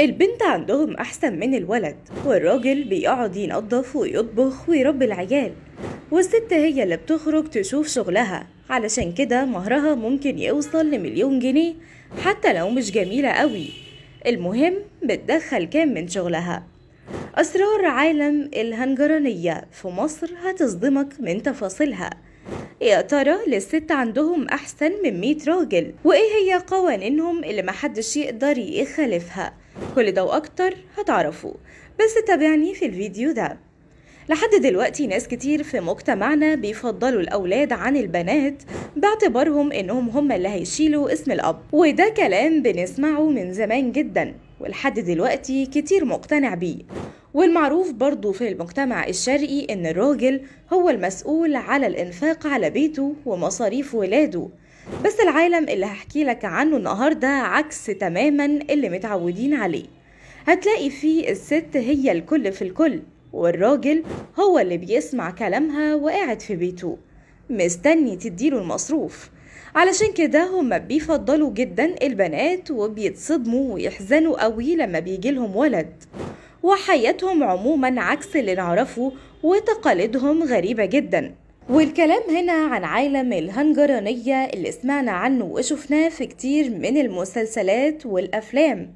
البنت عندهم أحسن من الولد والراجل بيقعد ينظف ويطبخ ويربي العيال والست هي اللي بتخرج تشوف شغلها علشان كده مهرها ممكن يوصل لمليون جنيه حتى لو مش جميلة قوي المهم بتدخل كام من شغلها أسرار عالم الهنجرانية في مصر هتصدمك من تفاصيلها يا ترى للست عندهم أحسن من 100 راجل وإيه هي قوانينهم اللي محدش يقدر يخالفها كل ده وأكتر هتعرفوا بس تابعني في الفيديو ده لحد دلوقتي ناس كتير في مجتمعنا بيفضلوا الأولاد عن البنات باعتبارهم إنهم هم اللي هيشيلوا اسم الأب وده كلام بنسمعه من زمان جدا ولحد دلوقتي كتير مقتنع بيه والمعروف برضو في المجتمع الشرقي إن الراجل هو المسؤول على الإنفاق على بيته ومصاريف ولاده بس العالم اللي هحكي لك عنه النهاردة عكس تماما اللي متعودين عليه هتلاقي فيه الست هي الكل في الكل والراجل هو اللي بيسمع كلامها وقاعد في بيته مستني تديله المصروف علشان كده هما بيفضلوا جدا البنات وبيتصدموا ويحزنوا قوي لما بيجيلهم ولد وحياتهم عموما عكس اللي نعرفه وتقاليدهم غريبة جدا والكلام هنا عن عالم الهنجرانية اللي سمعنا عنه وشفناه في كتير من المسلسلات والأفلام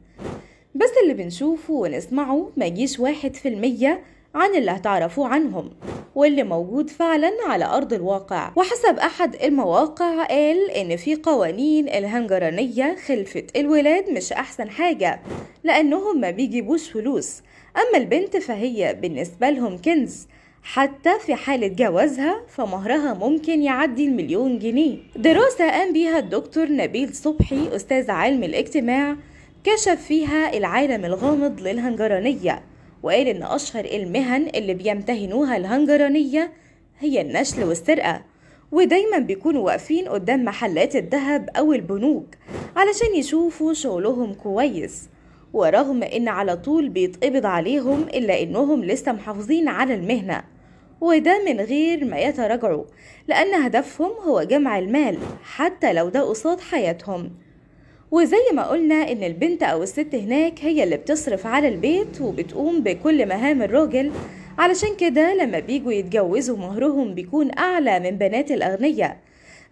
بس اللي بنشوفه ونسمعه ما يجيش واحد في المية عن اللي هتعرفوه عنهم واللي موجود فعلا على أرض الواقع وحسب أحد المواقع قال إن في قوانين الهنجرانية خلفة الولاد مش أحسن حاجة لأنهم ما بيجيبوش فلوس أما البنت فهي بالنسبة لهم كنز حتى في حالة جوازها فمهرها ممكن يعدي المليون جنيه دراسة قام بيها الدكتور نبيل صبحي أستاذ علم الاجتماع كشف فيها العالم الغامض للهنجرانية وقال إن أشهر المهن اللي بيمتهنوها الهنجرانية هي النشل والسرقة ودايما بيكونوا واقفين قدام محلات الذهب أو البنوك علشان يشوفوا شغلهم كويس ورغم ان على طول بيتقبض عليهم الا انهم لسه محافظين على المهنة وده من غير ما يتراجعوا لان هدفهم هو جمع المال حتى لو ده قصاد حياتهم وزي ما قلنا ان البنت او الست هناك هي اللي بتصرف على البيت وبتقوم بكل مهام الراجل علشان كده لما بيجوا يتجوزوا مهرهم بيكون اعلى من بنات الاغنيه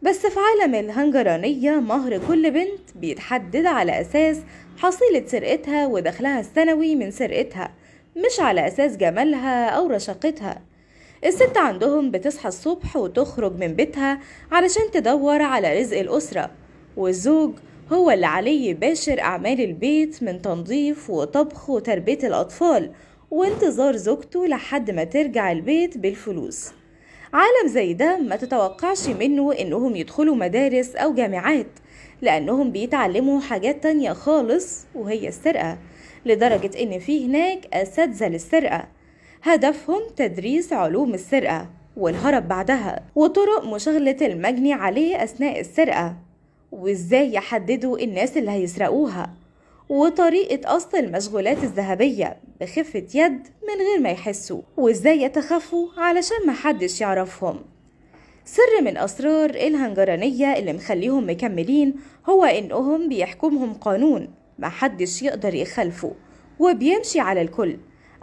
بس في عالم الهنجرانية مهر كل بنت بيتحدد على أساس حصيلة سرقتها ودخلها السنوي من سرقتها مش على أساس جمالها أو رشاقتها الست عندهم بتصحى الصبح وتخرج من بيتها علشان تدور على رزق الأسرة والزوج هو اللي عليه يباشر أعمال البيت من تنظيف وطبخ وتربية الأطفال وانتظار زوجته لحد ما ترجع البيت بالفلوس عالم زي ده ما تتوقعش منه انهم يدخلوا مدارس او جامعات لانهم بيتعلموا حاجات تانية خالص وهي السرقة لدرجة ان في هناك اساتذة للسرقة هدفهم تدريس علوم السرقة والهرب بعدها وطرق مشاغلة المجني عليه اثناء السرقة وازاي يحددوا الناس اللي هيسرقوها وطريقة قص المشغولات الذهبية بخفة يد من غير ما يحسوا وازاي يتخفوا علشان محدش يعرفهم سر من أسرار الهنجرانية اللي مخليهم مكملين هو إنهم بيحكمهم قانون محدش يقدر يخالفه وبيمشي على الكل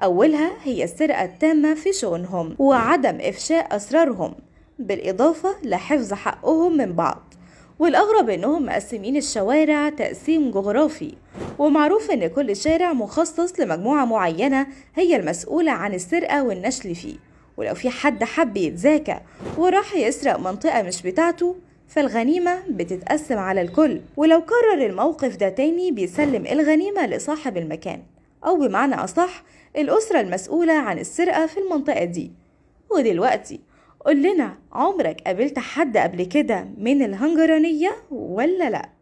أولها هي السرقة التامة في شؤونهم وعدم إفشاء أسرارهم بالإضافة لحفظ حقهم من بعض والأغرب إنهم مقسمين الشوارع تقسيم جغرافي ومعروف إن كل شارع مخصص لمجموعة معينة هي المسؤولة عن السرقة والنشل فيه ولو في حد حب يتذاكى وراح يسرق منطقة مش بتاعته فالغنيمة بتتقسم على الكل ولو كرر الموقف ده تاني بيسلم الغنيمة لصاحب المكان أو بمعنى أصح الأسرة المسؤولة عن السرقة في المنطقة دي ودلوقتي قلنا عمرك قابلت حد قبل كده من الهنجرانية ولا لأ؟